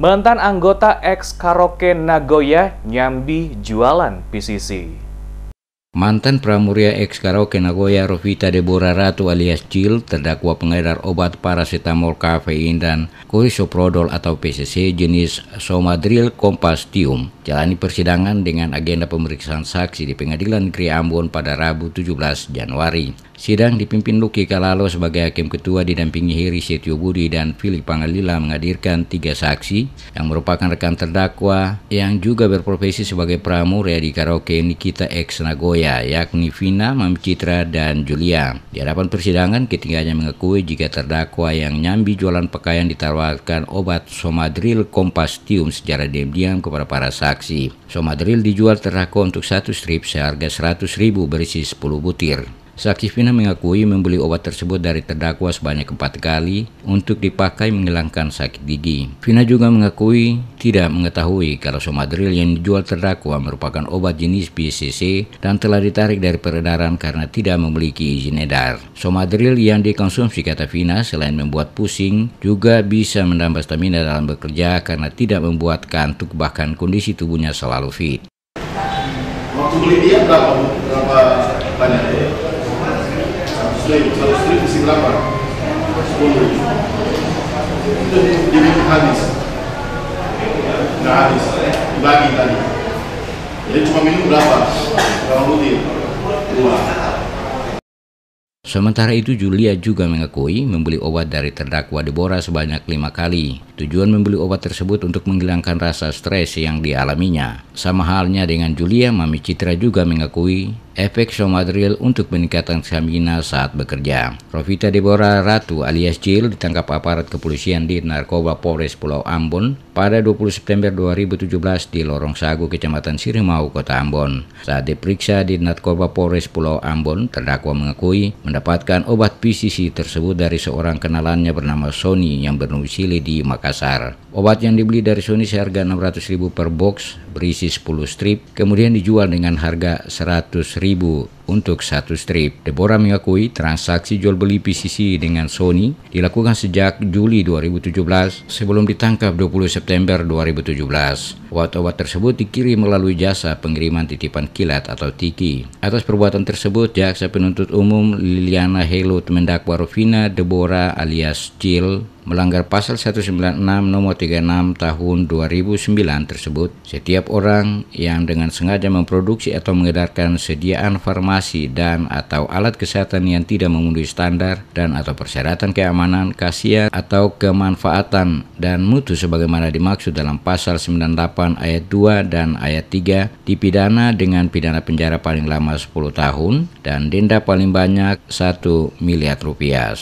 Mantan anggota ex karaoke Nagoya nyambi jualan PCC. Mantan pramuria ex karaoke Nagoya Rovita Deborah Ratu alias Jill terdakwa pengedar obat parasitamol kafein dan kurisoprodol atau PCC jenis Somadril Compastium jalani persidangan dengan agenda pemeriksaan saksi di Pengadilan Negeri Ambon pada Rabu 17 Januari. Sidang dipimpin Luki Kalalo sebagai hakim ketua didampingi Heri Setio Budi dan Philip Pangalila menghadirkan tiga saksi yang merupakan rekan terdakwa yang juga berprofesi sebagai ya di karaoke Nikita X Nagoya yakni Vina, Mami Citra, dan Julia. Di hadapan persidangan ketiganya mengakui jika terdakwa yang nyambi jualan pakaian ditawarkan obat Somadril Kompastium secara diam-diam kepada para saksi. Somadril dijual terdakwa untuk satu strip seharga 100 ribu berisi 10 butir. Saksi Fina mengakui membeli obat tersebut dari terdakwa sebanyak empat kali untuk dipakai menghilangkan sakit gigi. Fina juga mengakui tidak mengetahui kalau Somadril yang dijual terdakwa merupakan obat jenis BCC dan telah ditarik dari peredaran karena tidak memiliki izin edar. Somadril yang dikonsumsi kata Fina selain membuat pusing juga bisa menambah stamina dalam bekerja karena tidak membuat kantuk bahkan kondisi tubuhnya selalu fit. Waktu beli dia berapa berapa banyak ya? seribu seratus ribu isi berapa sepuluh itu dibikin habis nggak habis dibagi tadi jadi cuma minum berapa Kalau rutin dua Sementara itu Julia juga mengakui membeli obat dari terdakwa Deborah sebanyak lima kali. Tujuan membeli obat tersebut untuk menghilangkan rasa stres yang dialaminya. Sama halnya dengan Julia, Mami Citra juga mengakui efek somadril untuk meningkatkan stamina saat bekerja. Rovita Debora Ratu alias Jill ditangkap aparat kepolisian di Narkoba Polres Pulau Ambon pada 20 September 2017 di Lorong Sagu, Kecamatan Sirimau, Kota Ambon. Saat diperiksa di Narkoba Polres Pulau Ambon, terdakwa mengakui mendapatkan obat PCC tersebut dari seorang kenalannya bernama Sony yang berdomisili di Makassar Makassar. Obat yang dibeli dari Sony seharga 600.000 per box berisi 10 strip, kemudian dijual dengan harga 100.000 untuk satu strip. Deborah mengakui transaksi jual beli PCC dengan Sony dilakukan sejak Juli 2017 sebelum ditangkap 20 September 2017. Obat-obat tersebut dikirim melalui jasa pengiriman titipan kilat atau Tiki. Atas perbuatan tersebut, jaksa penuntut umum Liliana Helut mendakwa Rufina Deborah alias Jill melanggar pasal 196 nomor 36 tahun 2009 tersebut, setiap orang yang dengan sengaja memproduksi atau mengedarkan sediaan farmasi dan atau alat kesehatan yang tidak memenuhi standar dan atau persyaratan keamanan, kasihan atau kemanfaatan dan mutu sebagaimana dimaksud dalam pasal 98 ayat 2 dan ayat 3 dipidana dengan pidana penjara paling lama 10 tahun dan denda paling banyak 1 miliar rupiah.